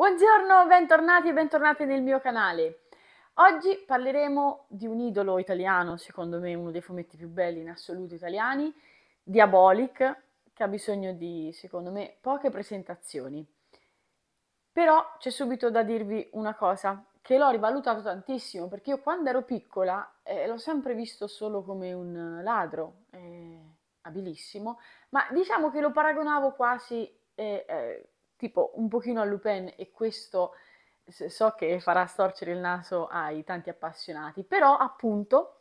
Buongiorno, bentornati e bentornati nel mio canale. Oggi parleremo di un idolo italiano, secondo me uno dei fumetti più belli in assoluto italiani, Diabolic, che ha bisogno di, secondo me, poche presentazioni. Però c'è subito da dirvi una cosa, che l'ho rivalutato tantissimo, perché io quando ero piccola eh, l'ho sempre visto solo come un ladro, eh, abilissimo, ma diciamo che lo paragonavo quasi... Eh, eh tipo un pochino a Lupin e questo so che farà storcere il naso ai tanti appassionati, però appunto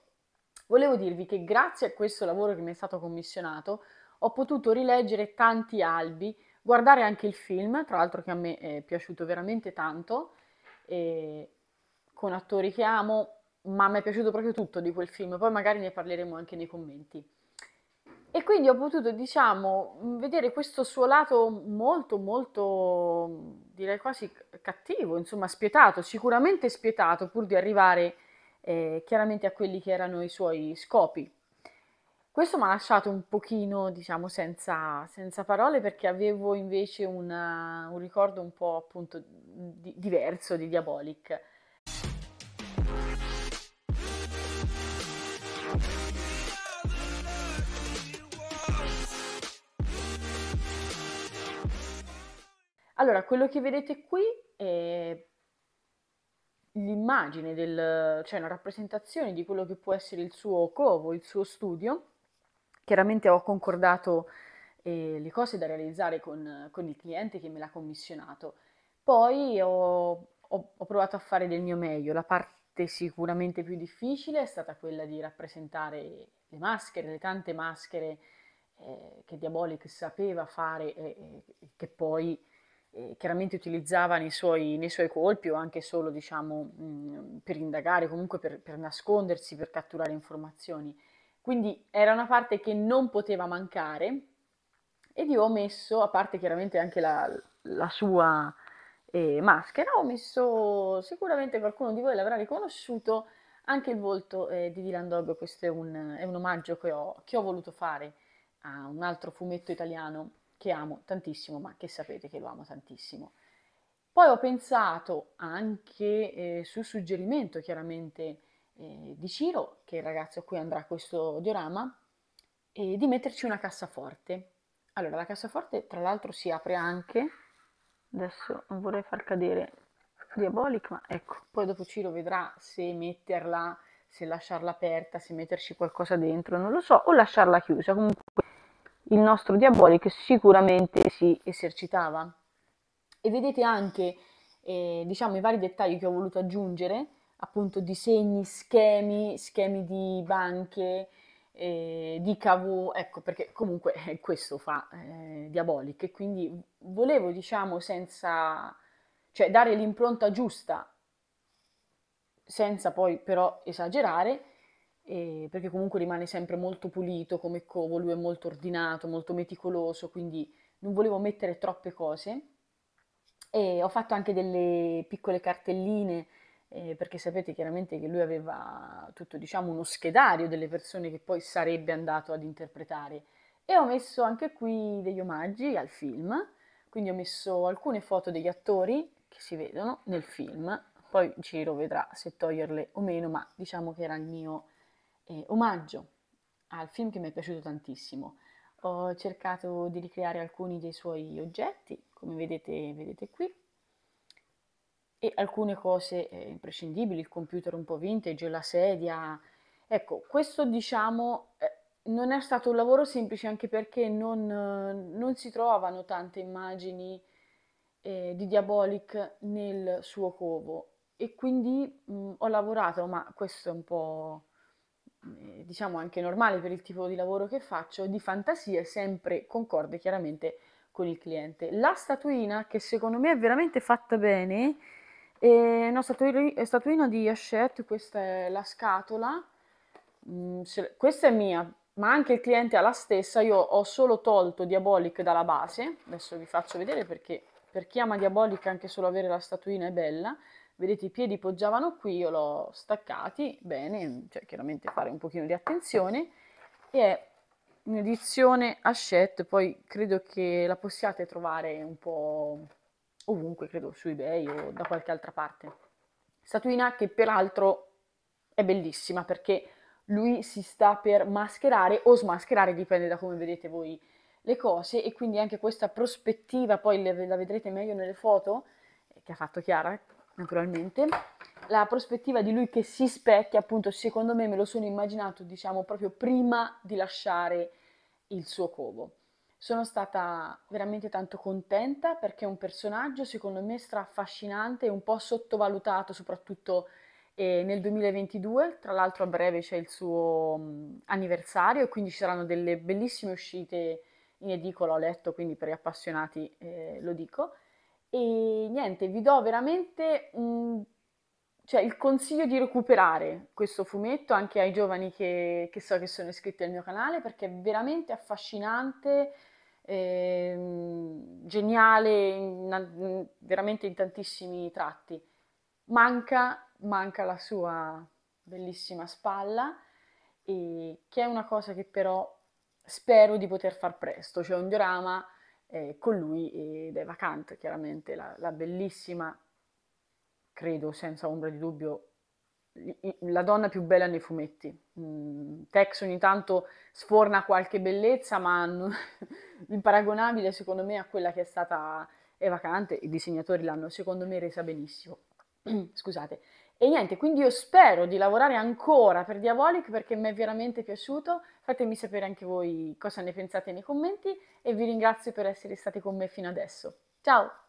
volevo dirvi che grazie a questo lavoro che mi è stato commissionato ho potuto rileggere tanti albi, guardare anche il film, tra l'altro che a me è piaciuto veramente tanto, con attori che amo, ma mi è piaciuto proprio tutto di quel film, poi magari ne parleremo anche nei commenti. E quindi ho potuto, diciamo, mm, vedere questo suo lato molto, molto, mm, direi quasi cattivo, insomma, spietato, sicuramente spietato, pur di arrivare eh, chiaramente a quelli che erano i suoi scopi. Questo mi ha lasciato un pochino, diciamo, senza, senza parole perché avevo invece una, un ricordo un po' appunto di, diverso di Diabolic. Allora, quello che vedete qui è l'immagine, del, cioè una rappresentazione di quello che può essere il suo covo, il suo studio. Chiaramente ho concordato eh, le cose da realizzare con, con, il cliente che me l'ha commissionato. Poi ho, ho, ho provato a fare del mio meglio. La parte sicuramente più difficile è stata quella di rappresentare le maschere, le tante maschere eh, che Diabolic sapeva fare e, e che poi chiaramente utilizzava nei suoi, nei suoi, colpi o anche solo diciamo, mh, mhmm, per indagare, comunque per, per nascondersi, per catturare informazioni. Quindi era una parte che non poteva mancare ed io ho messo, a parte chiaramente anche la, la sua eh, maschera, ho messo, sicuramente qualcuno di voi l'avrà riconosciuto, anche il volto eh, di Dylan Dog, questo è un, è un omaggio che ho, che ho, voluto fare a un altro fumetto italiano che amo tantissimo, ma che sapete che lo amo tantissimo. Poi ho pensato anche eh, sul suggerimento chiaramente eh, di Ciro, che è il ragazzo a cui andrà questo diorama, eh, di metterci una cassaforte. Allora, la cassaforte tra l'altro si apre anche, adesso non vorrei far cadere Diabolic, ma ecco, poi dopo Ciro vedrà se metterla, se lasciarla aperta, se metterci qualcosa dentro, non lo so, o lasciarla chiusa, comunque il nostro diabolic sicuramente si esercitava. E vedete anche eh, diciamo, i vari dettagli che ho voluto aggiungere, appunto disegni, schemi, schemi di banche, eh, di cavo, ecco perché comunque eh, questo fa eh, Diabolic e quindi volevo diciamo senza, cioè dare l'impronta giusta senza poi però esagerare eh, perché comunque rimane sempre molto pulito come covo, lui è molto ordinato, molto meticoloso, quindi non volevo mettere troppe cose. E ho fatto anche delle piccole cartelline, eh, perché sapete chiaramente che lui aveva tutto diciamo uno schedario delle persone che poi sarebbe andato ad interpretare. E ho messo anche qui degli omaggi al film, quindi ho messo alcune foto degli attori che si vedono nel film, poi Ciro vedrà se toglierle o meno, ma diciamo che era il mio eh, omaggio al film che mi è piaciuto tantissimo. Ho cercato di ricreare alcuni dei suoi oggetti, come vedete, vedete qui, e alcune cose eh, imprescindibili, il computer un po' vintage, la sedia. Ecco, questo diciamo eh, non è stato un lavoro semplice anche perché non, non si trovano tante immagini eh, di Diabolic nel suo covo e quindi mh, mm, ho lavorato, ma questo è un po' Eh, diciamo anche normale per il tipo di lavoro che faccio, di fantasia sempre concorde chiaramente con il cliente. La statuina che secondo me è veramente fatta bene è eh, una statuina, di Hachette, questa è la scatola, mm, questa è mia, ma anche il cliente ha la stessa, io ho solo tolto Diabolic dalla base, adesso vi faccio vedere perché per chi ama Diabolic anche solo avere la statuina è bella, vedete i piedi poggiavano qui, io l'ho staccati bene, cioè chiaramente fare un pochino di attenzione, e è un'edizione Hachette, poi credo che la possiate trovare un po' ovunque, credo su eBay o da qualche altra parte. Statuina che peraltro è bellissima perché lui si sta per mascherare o smascherare, dipende da come vedete voi le cose e quindi anche questa prospettiva, poi la vedrete meglio nelle foto eh, che ha fatto Chiara, naturalmente. La prospettiva di lui che si specchia, appunto, secondo me me lo sono immaginato, diciamo, proprio prima di lasciare il suo covo. Sono stata veramente tanto contenta perché è un personaggio, secondo me, straffascinante e un po' sottovalutato, soprattutto eh, nel 2022. Tra l'altro a breve c'è il suo mh, mm, anniversario e quindi ci saranno delle bellissime uscite in edicola, ho letto, quindi per gli appassionati eh, lo dico. E niente, vi do veramente un, mm, cioè, il consiglio di recuperare questo fumetto anche ai giovani che, che, so che sono iscritti al mio canale perché è veramente affascinante, ehm, geniale, in, veramente in tantissimi tratti. Manca, manca la sua bellissima spalla, e, che è una cosa che però spero di poter far presto, cioè un diorama eh, con lui ed è vacante chiaramente la, la bellissima, credo senza ombra di dubbio, la donna più bella nei fumetti. Mm, Tex ogni tanto sforna qualche bellezza, ma non... imparagonabile secondo me a quella che è stata Evacante, i disegnatori l'hanno secondo me resa benissimo. Scusate, e niente, quindi io spero di lavorare ancora per Diabolic perché mi è veramente piaciuto. Fatemi sapere anche voi cosa ne pensate nei commenti e vi ringrazio per essere stati con me fino adesso. Ciao!